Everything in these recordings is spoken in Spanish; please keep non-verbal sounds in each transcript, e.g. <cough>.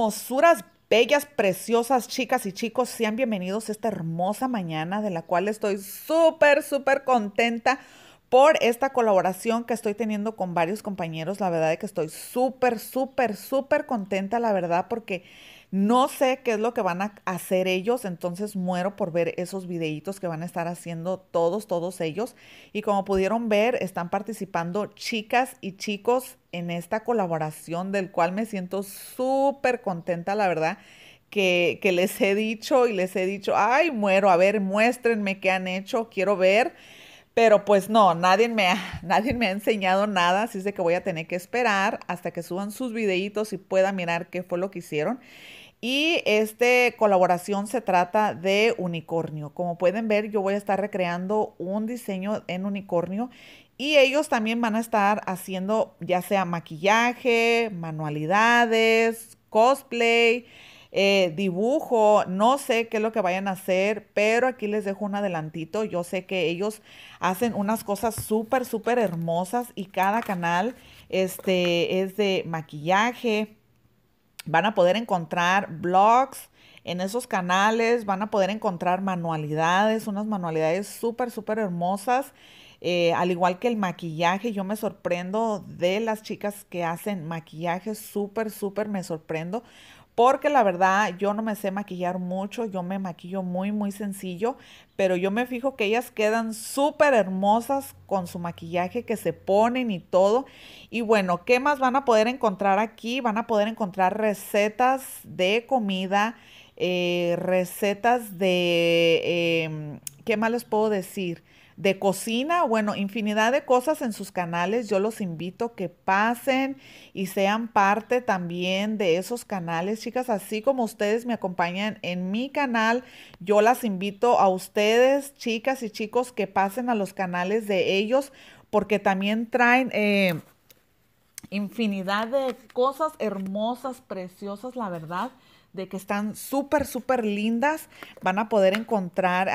hermosuras bellas, preciosas chicas y chicos, sean bienvenidos a esta hermosa mañana de la cual estoy súper, súper contenta por esta colaboración que estoy teniendo con varios compañeros. La verdad es que estoy súper, súper, súper contenta, la verdad, porque no sé qué es lo que van a hacer ellos, entonces muero por ver esos videitos que van a estar haciendo todos, todos ellos. Y como pudieron ver, están participando chicas y chicos en esta colaboración del cual me siento súper contenta, la verdad. Que, que, les he dicho y les he dicho, ay, muero, a ver, muéstrenme qué han hecho, quiero ver. Pero pues no, nadie me, ha, <laughs> nadie me ha enseñado nada, así es de que voy a tener que esperar hasta que suban sus videitos y pueda mirar qué fue lo que hicieron. Y esta colaboración se trata de unicornio. Como pueden ver, yo voy a estar recreando un diseño en unicornio y ellos también van a estar haciendo ya sea maquillaje, manualidades, cosplay, eh, dibujo, no sé qué es lo que vayan a hacer, pero aquí les dejo un adelantito. Yo sé que ellos hacen unas cosas súper, súper hermosas y cada canal este, es de maquillaje, Van a poder encontrar blogs en esos canales, van a poder encontrar manualidades, unas manualidades súper, súper hermosas. Eh, al igual que el maquillaje, yo me sorprendo de las chicas que hacen maquillaje, súper, súper me sorprendo porque la verdad yo no me sé maquillar mucho, yo me maquillo muy, muy sencillo, pero yo me fijo que ellas quedan súper hermosas con su maquillaje que se ponen y todo. Y bueno, ¿qué más van a poder encontrar aquí? Van a poder encontrar recetas de comida, eh, recetas de... ¿qué más les puedo decir? De cocina, bueno, infinidad de cosas en sus canales. Yo los invito que pasen y sean parte también de esos canales, chicas. Así como ustedes me acompañan en mi canal, yo las invito a ustedes, chicas y chicos, que pasen a los canales de ellos porque también traen... Eh, infinidad de cosas hermosas, preciosas, la verdad de que están súper, súper lindas. Van a poder encontrar,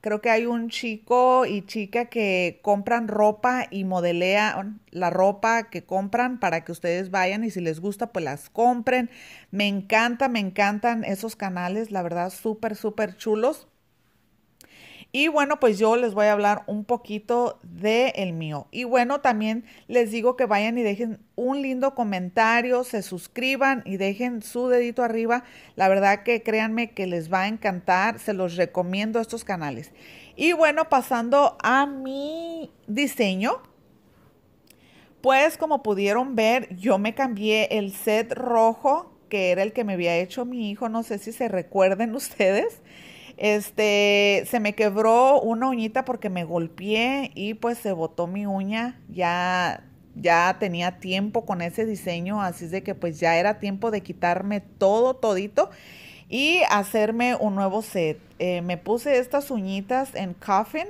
creo que hay un chico y chica que compran ropa y modelean la ropa que compran para que ustedes vayan y si les gusta, pues las compren. Me encanta, me encantan esos canales, la verdad, súper, súper chulos. Y bueno, pues yo les voy a hablar un poquito de el mío. Y bueno, también les digo que vayan y dejen un lindo comentario, se suscriban y dejen su dedito arriba. La verdad que créanme que les va a encantar, se los recomiendo estos canales. Y bueno, pasando a mi diseño, pues como pudieron ver, yo me cambié el set rojo, que era el que me había hecho mi hijo, no sé si se recuerden <laughs> ustedes. Este, se me quebró una uñita porque me golpeé y pues se botó mi uña. Ya, ya tenía tiempo con ese diseño, así de que pues ya era tiempo de quitarme todo, todito y hacerme un nuevo set. Eh, me puse estas uñitas en Coffin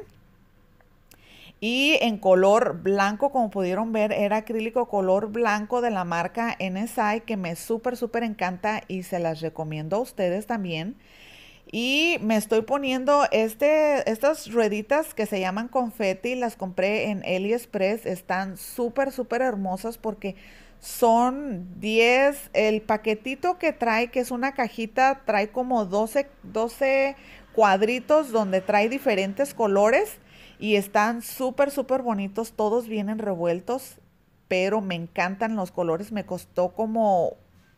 y en color blanco, como pudieron ver, era acrílico color blanco de la marca NSI que me súper, súper encanta y se las recomiendo a ustedes también. Y me estoy poniendo este, estas rueditas que se llaman confeti las compré en AliExpress, están súper, súper hermosas porque son 10, el paquetito que trae, que es una cajita, trae como 12, 12 cuadritos donde trae diferentes colores y están súper, súper bonitos, todos vienen revueltos, pero me encantan los colores, me costó como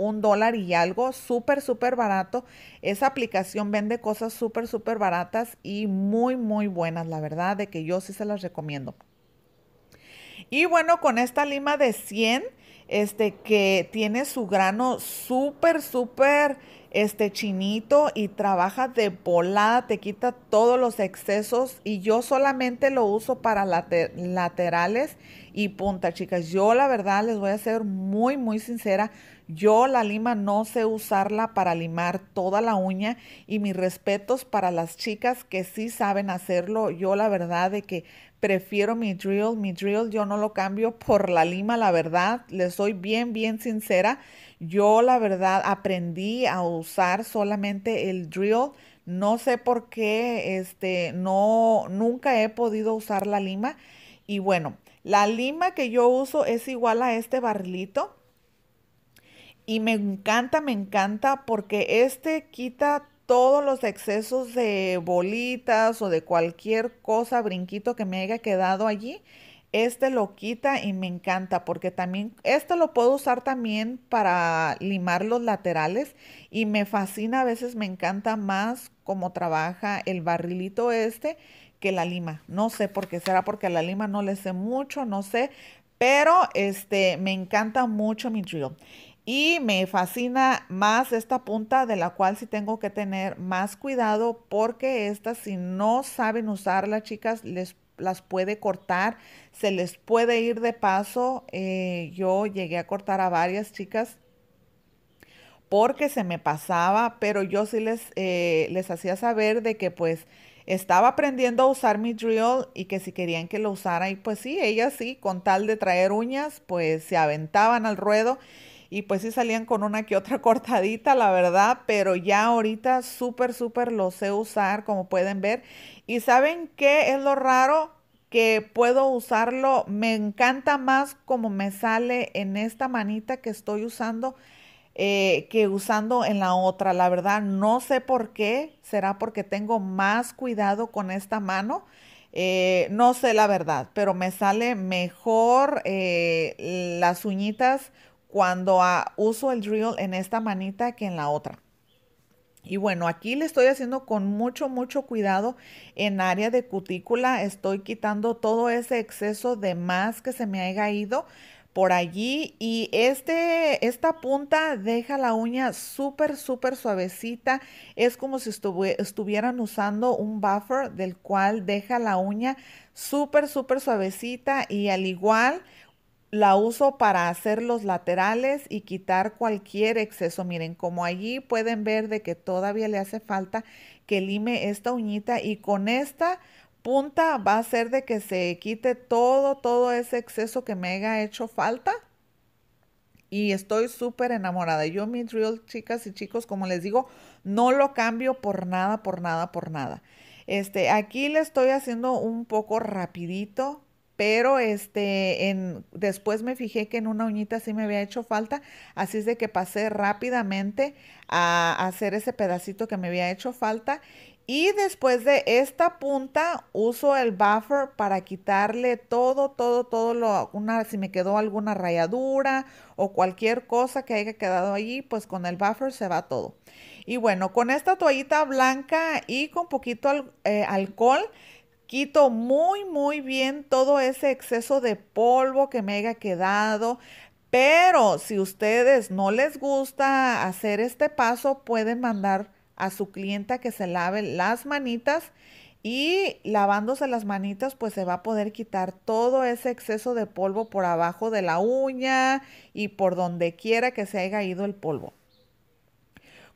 un dólar y algo, súper, súper barato. Esa aplicación vende cosas súper, súper baratas y muy, muy buenas, la verdad, de que yo sí se las recomiendo. Y bueno, con esta lima de 100 este, que tiene su grano súper, súper este chinito y trabaja de volada, te quita todos los excesos y yo solamente lo uso para laterales y punta, chicas. Yo la verdad les voy a ser muy, muy sincera. Yo la lima no sé usarla para limar toda la uña y mis respetos para las chicas que sí saben hacerlo. Yo la verdad de que prefiero mi drill. Mi drill yo no lo cambio por la lima, la verdad. Les soy bien, bien sincera. Yo la verdad aprendí a usar solamente el drill. No sé por qué, este, no, nunca he podido usar la lima. Y bueno, la lima que yo uso es igual a este barlito, Y me encanta, me encanta porque este quita todos los excesos de bolitas o de cualquier cosa, brinquito que me haya quedado allí, este lo quita y me encanta porque también, este lo puedo usar también para limar los laterales y me fascina, a veces me encanta más cómo trabaja el barrilito este que la lima. No sé por qué, será porque a la lima no le sé mucho, no sé, pero este, me encanta mucho mi drill. Y me fascina más esta punta de la cual sí tengo que tener más cuidado porque estas si no saben usarla, chicas, les las puede cortar, se les puede ir de paso. Eh, yo llegué a cortar a varias chicas porque se me pasaba, pero yo sí les, eh, les hacía saber de que pues estaba aprendiendo a usar mi drill y que si querían que lo usara y pues sí, ellas sí, con tal de traer uñas, pues se aventaban al ruedo y pues sí salían con una que otra <laughs> cortadita, la verdad, pero ya ahorita súper, súper lo sé usar, como pueden ver. ¿Y saben qué es lo raro? que puedo usarlo, me encanta más como me sale en esta manita que estoy usando eh, que usando en la otra. La verdad, no sé por qué, será porque tengo más cuidado con esta mano. Eh, no sé la verdad, pero me sale mejor eh, las uñitas cuando ah, uso el drill en esta manita que en la otra. Y bueno, aquí le estoy haciendo con mucho, mucho cuidado en área de cutícula. Estoy quitando todo ese exceso de más que se me haya ido por allí. Y este, esta punta deja la uña súper, súper suavecita. Es como si estuvieran usando un buffer del cual deja la uña súper, súper suavecita. Y al igual la uso para hacer los laterales y quitar cualquier exceso. Miren, como allí pueden ver de que todavía le hace falta que lime esta uñita y con esta punta va a ser de que se quite todo, todo ese exceso que me haya hecho falta. Y estoy súper enamorada. Yo mi drill, chicas y chicos, como les digo, no lo cambio por nada, por nada, por nada. Este, aquí le estoy haciendo un poco rapidito pero este, en, después me fijé que en una uñita sí me había hecho falta, así es de que pasé rápidamente a, hacer ese pedacito que me había hecho falta. Y después de esta punta uso el buffer para quitarle todo, todo, todo lo, una, si me quedó alguna rayadura o cualquier cosa que haya quedado allí, pues con el buffer se va todo. Y bueno, con esta toallita blanca y con poquito eh, alcohol Quito muy, muy bien todo ese exceso de polvo que me haya quedado. Pero si ustedes no les gusta hacer este paso, pueden mandar a su clienta que se lave las manitas y lavándose las manitas pues se va a poder quitar todo ese exceso de polvo por abajo de la uña y por donde quiera que se haya ido el polvo.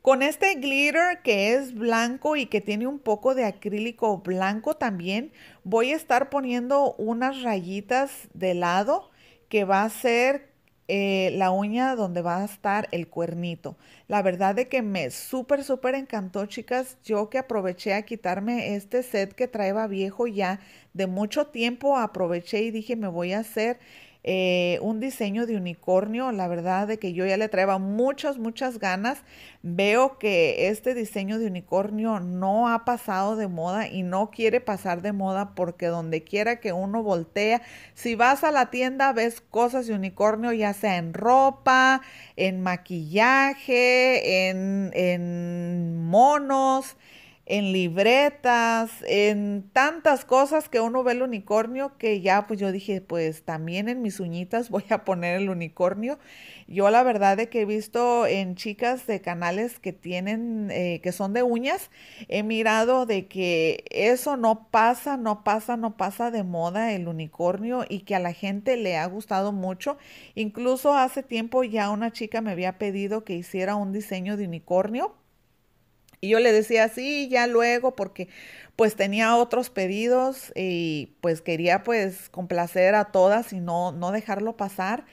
Con este glitter que es blanco y que tiene un poco de acrílico blanco también, voy a estar poniendo unas rayitas de lado que va a ser eh, la uña donde va a estar el cuernito. La verdad de que me súper, súper encantó, chicas. Yo que aproveché a quitarme este set que traeba viejo ya de mucho tiempo, aproveché y dije, me voy a hacer eh, un diseño de unicornio, la verdad de que yo ya le traía muchas, muchas ganas. Veo que este diseño de unicornio no ha pasado de moda y no quiere pasar de moda porque donde quiera que uno voltea, si vas a la tienda ves cosas de unicornio, ya sea en ropa, en maquillaje, en, en monos en libretas, en tantas cosas que uno ve el unicornio que ya pues yo dije, pues también en mis uñitas <laughs> voy a poner el unicornio. Yo la verdad de que he visto en chicas de canales que tienen, eh, que son de uñas, he mirado de que eso no pasa, no pasa, no pasa de moda el unicornio y que a la gente le ha gustado mucho. Incluso hace tiempo ya una chica me había pedido que hiciera un diseño de unicornio y yo le decía, sí, ya luego, porque pues tenía otros pedidos y pues quería pues complacer a todas y no, no dejarlo pasar.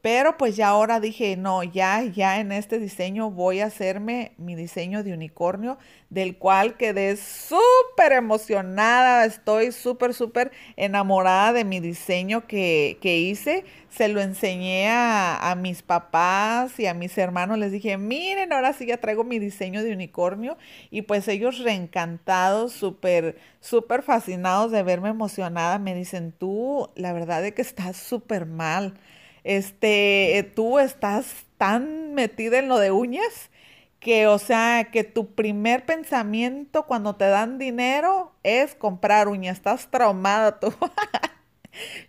Pero pues ya ahora dije, no, ya, ya en este diseño voy a hacerme mi diseño de unicornio, del cual quedé súper emocionada, estoy súper, súper enamorada de mi diseño que, hice. Se lo enseñé a, a, mis papás y a mis hermanos, les dije, miren, ahora sí ya traigo mi diseño de unicornio. Y pues ellos reencantados, súper, súper fascinados de verme emocionada, me dicen, tú, la verdad es que estás súper mal este, tú estás tan metida en lo de uñas que, o sea, que tu primer pensamiento cuando te dan dinero es comprar uñas. Estás traumada tú. <laughs>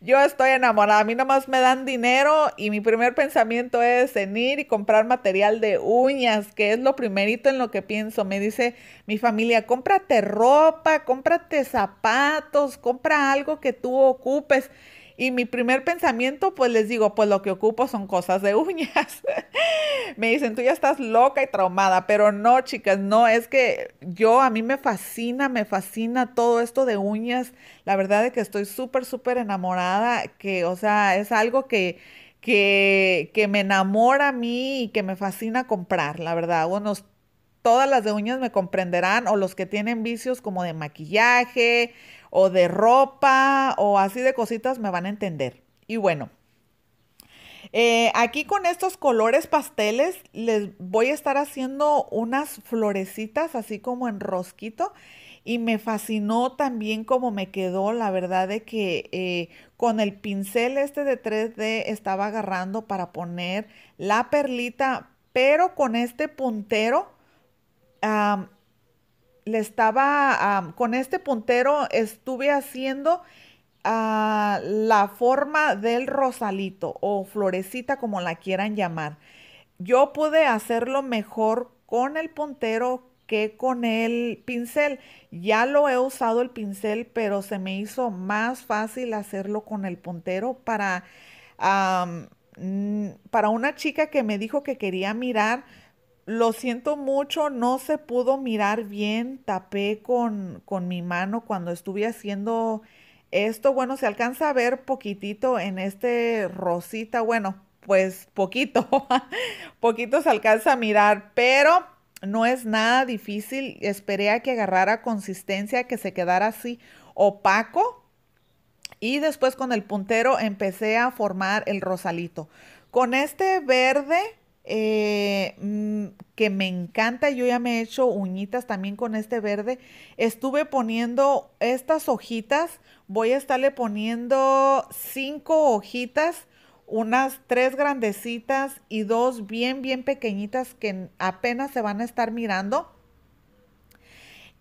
Yo estoy enamorada, a mí nomás me dan dinero y mi primer pensamiento es en ir y comprar material de uñas, que es lo primerito en lo que pienso. Me dice mi familia, cómprate ropa, cómprate zapatos, compra algo que tú ocupes. Y mi primer pensamiento, pues les digo, pues lo que ocupo son cosas de uñas. <laughs> me dicen, tú ya estás loca y traumada, pero no, chicas, no, es que yo, a mí me fascina, me fascina todo esto de uñas. La verdad es que estoy súper, súper enamorada, que, o sea, es algo que... Que, que me enamora a mí y que me fascina comprar, la verdad. Bueno, todas las de uñas me comprenderán, o los que tienen vicios como de maquillaje, o de ropa o así de cositas, me van a entender. Y bueno, eh, aquí con estos colores pasteles les voy a estar haciendo unas florecitas así como en rosquito y me fascinó también como me quedó, la verdad de que eh, con el pincel este de 3D estaba agarrando para poner la perlita, pero con este puntero le estaba, con este puntero estuve haciendo ah, la forma del rosalito o florecita como la quieran llamar. Yo pude hacerlo mejor con el puntero que con el pincel. Ya lo he usado el pincel, pero se me hizo más fácil hacerlo con el puntero para, para una chica que me dijo que quería mirar lo siento mucho, no se pudo mirar bien, tapé con, mi mano cuando estuve haciendo esto. Bueno, se alcanza a ver poquitito en este rosita, bueno, pues poquito, <laughs> poquito se alcanza a mirar, pero no es nada difícil. Esperé a que agarrara consistencia, que se quedara así opaco. Y después con el puntero empecé a formar el rosalito. Con este verde eh, mm, que me encanta. Yo ya me he hecho uñitas también con este verde. Estuve poniendo estas hojitas. Voy a estarle poniendo cinco hojitas, unas tres grandecitas y dos bien, bien pequeñitas que apenas se van a estar mirando.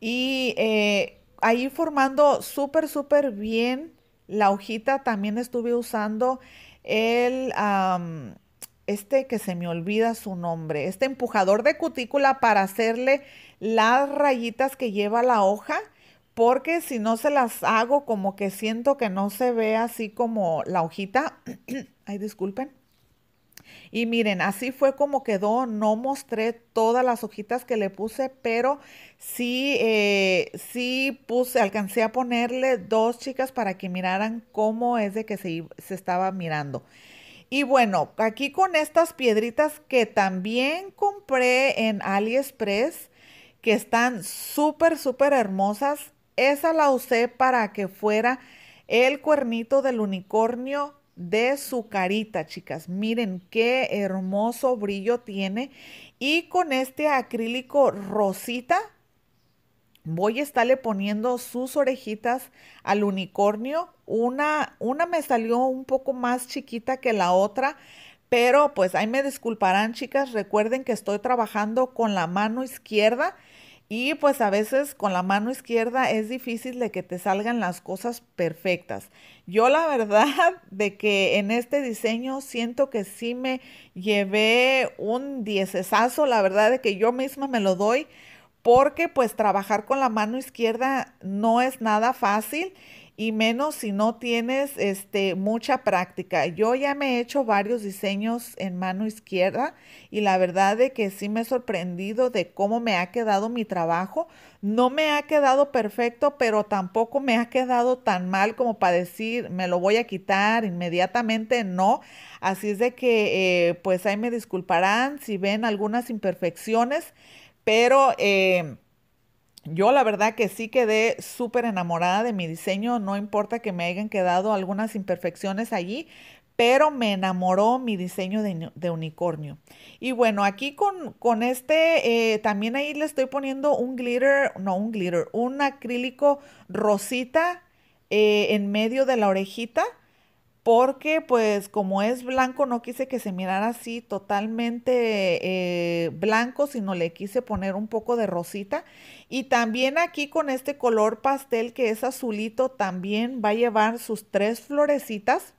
Y eh, ahí formando súper, súper bien la hojita. También estuve usando el este que se me olvida su nombre, este empujador de cutícula para hacerle las rayitas que lleva la hoja, porque si no se las hago como que siento que no se ve así como la hojita. <clears throat> Ay, disculpen. Y miren, así fue como quedó. No mostré todas las hojitas que le puse, pero sí, eh, sí puse, alcancé a ponerle dos chicas para que miraran cómo es de que se estaba mirando. Y bueno, aquí con estas piedritas que también compré en AliExpress, que están súper, súper hermosas, esa la usé para que fuera el cuernito del unicornio de su carita, chicas. Miren qué hermoso brillo tiene. Y con este acrílico rosita, voy a estarle poniendo sus orejitas al unicornio una, una me salió un poco más chiquita que la otra, pero pues ahí me disculparán chicas, recuerden que estoy trabajando con la mano izquierda y pues a veces con la mano izquierda es difícil de que te salgan las cosas perfectas. Yo la verdad <laughs> de que en este diseño siento que sí me llevé un diecesazo la verdad de que yo misma me lo doy porque pues trabajar con la mano izquierda no es nada fácil y menos si no tienes este, mucha práctica. Yo ya me he hecho varios diseños en mano izquierda y la verdad de que sí me he sorprendido de cómo me ha quedado mi trabajo. No me ha quedado perfecto, pero tampoco me ha quedado tan mal como para decir me lo voy a quitar inmediatamente, no. Así es de que eh, pues ahí me disculparán si ven algunas imperfecciones, pero... Eh, yo la verdad que sí quedé súper enamorada de mi diseño, no importa que me hayan quedado algunas imperfecciones allí, pero me enamoró mi diseño de, unicornio. Y bueno, aquí con, este, eh, también ahí le estoy poniendo un glitter, no un glitter, un acrílico rosita eh, en medio de la orejita porque pues como es blanco no quise que se mirara así totalmente eh, blanco, sino le quise poner un poco de rosita. Y también aquí con este color pastel que es azulito también va a llevar sus tres florecitas.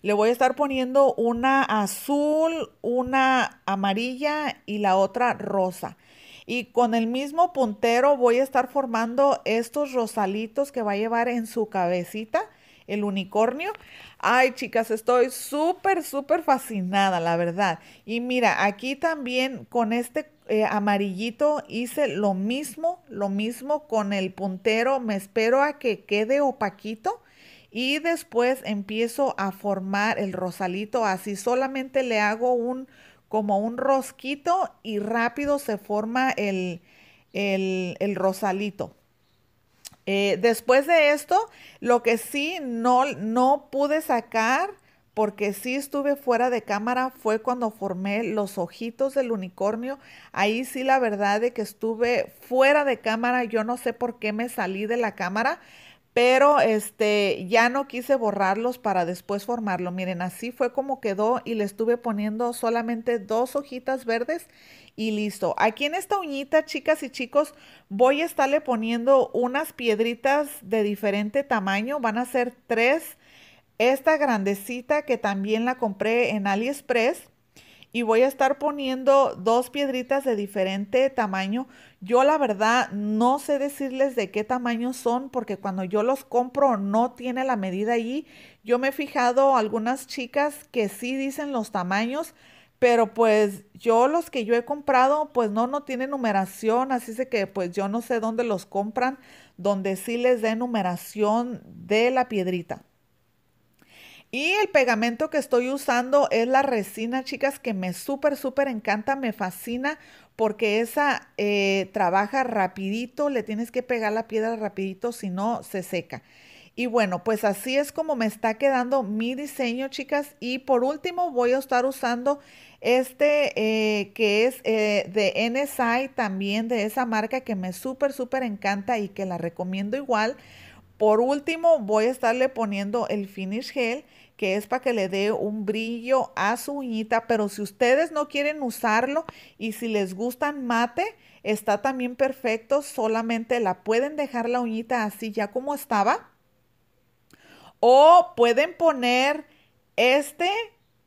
Le voy a estar poniendo una azul, una amarilla y la otra rosa. Y con el mismo puntero voy a estar formando estos rosalitos que va a llevar en su cabecita el unicornio. Ay, chicas, estoy súper, súper fascinada, la verdad. Y mira, aquí también con este eh, amarillito hice lo mismo, lo mismo con el puntero. Me espero a que quede opaquito y después empiezo a formar el rosalito así solamente le hago un como un rosquito y rápido se forma el, el, el rosalito eh, después de esto, lo que sí no, no pude sacar, porque sí estuve fuera de cámara, fue cuando formé los ojitos del unicornio. Ahí sí la verdad de que estuve fuera de cámara, yo no sé por qué me salí de la cámara, pero este ya no quise borrarlos para después formarlo. Miren, así fue como quedó y le estuve poniendo solamente dos hojitas verdes y listo. Aquí en esta uñita, chicas y chicos, voy a estarle poniendo unas piedritas de diferente tamaño. Van a ser tres. Esta grandecita que también la compré en AliExpress. Y voy a estar poniendo dos piedritas de diferente tamaño yo la verdad no sé decirles de qué tamaño son porque cuando yo los compro no tiene la medida ahí. Yo me he fijado algunas chicas que sí dicen los tamaños, pero pues yo los que yo he comprado pues no, no tiene numeración, así es que pues yo no sé dónde los compran, donde sí les dé numeración de la piedrita. Y el pegamento que estoy usando es la resina, chicas, que me súper, súper encanta, me fascina porque esa eh, trabaja rapidito, le tienes que pegar la piedra rapidito, si no, se seca. Y bueno, pues así es como me está quedando mi diseño, chicas. Y por último voy a estar usando este eh, que es eh, de NSI, también de esa marca que me súper, súper encanta y que la recomiendo igual. Por último, voy a estarle poniendo el Finish Gel, que es para que le dé un brillo a su uñita, pero si ustedes no quieren usarlo y si les gustan mate, está también perfecto, solamente la pueden dejar la uñita así ya como estaba. O pueden poner este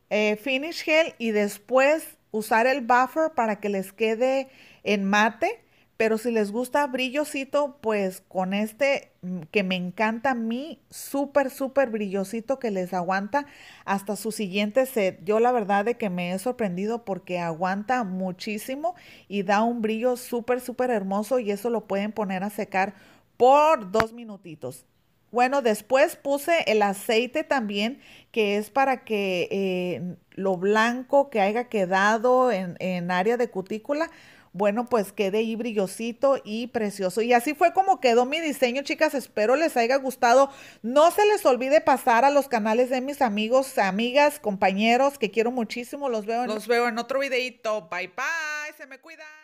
eh, Finish Gel y después usar el buffer para que les quede en mate pero si les gusta brillosito, pues con este mm, que me encanta a mí, súper, súper brillosito que les aguanta hasta su siguiente set. Yo la verdad de que me he sorprendido porque aguanta muchísimo y da un brillo súper, súper hermoso y eso lo pueden poner a secar por dos minutitos. Bueno, después puse el aceite también, que es para que eh, lo blanco que haya quedado en, en área de cutícula, bueno, pues quede ahí brillosito y precioso. Y así fue como quedó mi diseño, chicas. Espero les haya gustado. No se les olvide pasar a los canales de mis amigos, amigas, compañeros, que quiero muchísimo. Los veo en, los veo en otro videito. Bye bye. Se me cuidan.